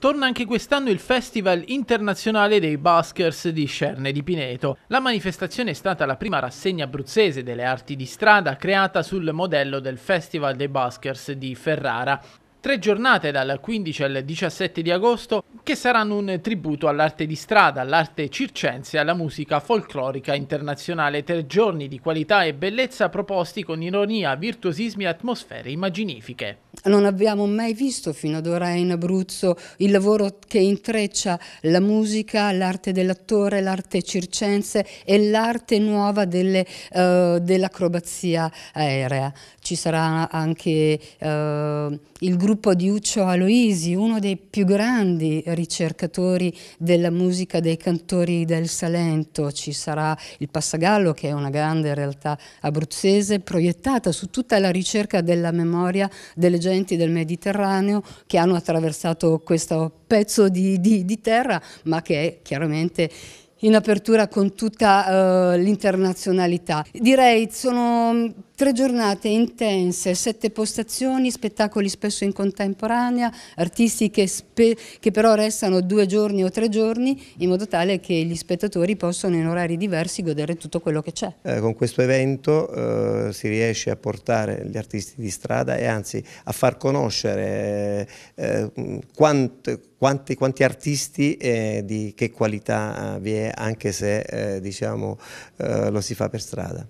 Torna anche quest'anno il Festival internazionale dei Baskers di Cerne di Pineto. La manifestazione è stata la prima rassegna abruzzese delle arti di strada creata sul modello del Festival dei Baskers di Ferrara. Tre giornate dal 15 al 17 di agosto che saranno un tributo all'arte di strada, all'arte circense e alla musica folclorica internazionale. Tre giorni di qualità e bellezza proposti con ironia, virtuosismi e atmosfere immaginifiche non abbiamo mai visto fino ad ora in Abruzzo il lavoro che intreccia la musica, l'arte dell'attore, l'arte circense e l'arte nuova eh, dell'acrobazia aerea. Ci sarà anche eh, il gruppo di Uccio Aloisi, uno dei più grandi ricercatori della musica dei cantori del Salento. Ci sarà il Passagallo, che è una grande realtà abruzzese, proiettata su tutta la ricerca della memoria delle generazioni sorgenti del Mediterraneo che hanno attraversato questo pezzo di, di, di terra, ma che è chiaramente in apertura con tutta uh, l'internazionalità. Direi sono Tre giornate intense, sette postazioni, spettacoli spesso in contemporanea, artisti che, che, però restano due giorni o tre giorni in modo tale che gli spettatori possano in orari diversi godere tutto quello che c'è. Eh, con questo evento eh, si riesce a portare gli artisti di strada e anzi a far conoscere eh, mm, quanti, quanti, quanti, artisti e eh, di che qualità vi è anche se eh, diciamo, eh, lo si fa per strada.